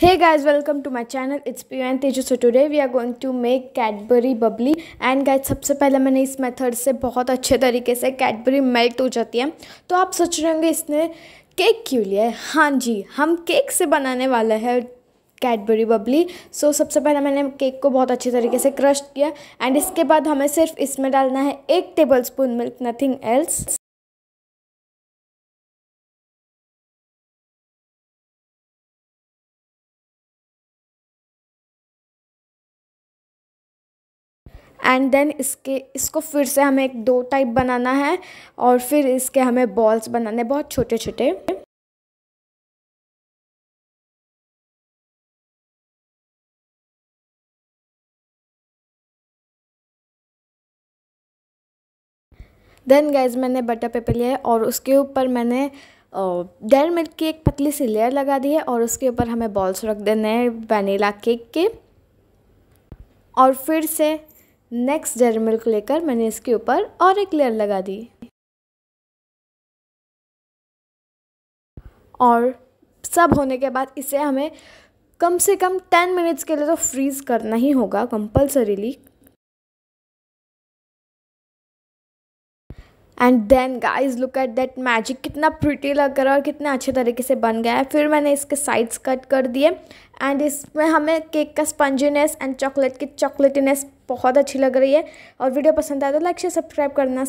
hey guys welcome to my channel it's Pio and Teju so today we are going to make Cadbury bubbly and guys सबसे पहले मैंने इस method से बहुत अच्छे तरीके से Cadbury मेल्ट हो जाती है तो आप सोच रहे होंगे इसने केक क्यों लिया है हाँ जी हम केक से बनाने वाले हैं कैडबरी बबली सो सबसे पहले मैंने केक को बहुत अच्छे तरीके से क्रश किया एंड इसके बाद हमें सिर्फ इसमें डालना है एक tablespoon milk nothing else and then इसके इसको फिर से हमें एक दो टाइप बनाना है और फिर इसके हमें बॉल्स बनाने बहुत छोटे छोटे देन गैज मैंने बटर पेपर लिया है और उसके ऊपर मैंने डेढ़ मिल्क की एक पतली सी लेयर लगा दी है और उसके ऊपर हमें बॉल्स रख देने हैं वनीला केक के और फिर से नेक्स्ट डरमिल को लेकर मैंने इसके ऊपर और एक लेयर लगा दी और सब होने के बाद इसे हमें कम से कम टेन मिनट्स के लिए तो फ्रीज़ करना ही होगा compulsorily and then guys look at that magic कितना प्रिटी लग रहा है और कितने अच्छे तरीके से बन गया है फिर मैंने इसके साइड्स कट कर दिए एंड इसमें हमें केक का स्पंजीनेस एंड चॉकलेट की चॉकलेटीनेस बहुत अच्छी लग रही है और वीडियो पसंद आए तो लाइक शेयर सब्सक्राइब करना